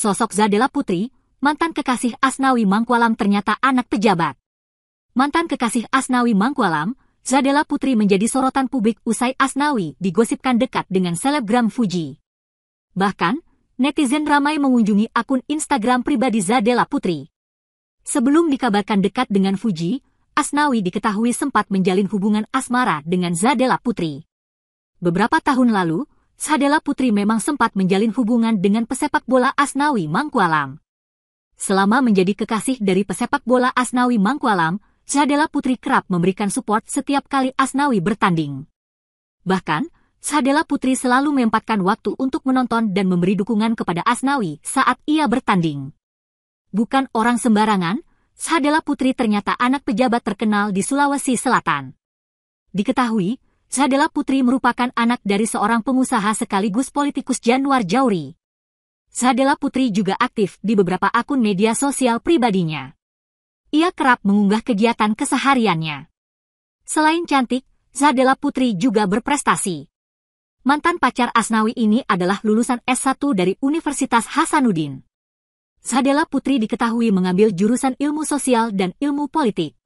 sosok Zadela Putri, mantan kekasih Asnawi Mangkualam ternyata anak pejabat. Mantan kekasih Asnawi Mangkualam, Zadela Putri menjadi sorotan publik usai Asnawi digosipkan dekat dengan selebgram Fuji. Bahkan, netizen ramai mengunjungi akun Instagram pribadi Zadela Putri. Sebelum dikabarkan dekat dengan Fuji, Asnawi diketahui sempat menjalin hubungan asmara dengan Zadela Putri. Beberapa tahun lalu, Sadela Putri memang sempat menjalin hubungan dengan pesepak bola Asnawi Mangkualam. Selama menjadi kekasih dari pesepak bola Asnawi Mangkualam, Sadela Putri kerap memberikan support setiap kali Asnawi bertanding. Bahkan, Sadela Putri selalu menyempatkan waktu untuk menonton dan memberi dukungan kepada Asnawi saat ia bertanding. Bukan orang sembarangan, Sadela Putri ternyata anak pejabat terkenal di Sulawesi Selatan. Diketahui, Zadela Putri merupakan anak dari seorang pengusaha sekaligus politikus Januar Jauri. Zadela Putri juga aktif di beberapa akun media sosial pribadinya. Ia kerap mengunggah kegiatan kesehariannya. Selain cantik, Zadela Putri juga berprestasi. Mantan pacar Asnawi ini adalah lulusan S1 dari Universitas Hasanuddin. Zadela Putri diketahui mengambil jurusan ilmu sosial dan ilmu politik.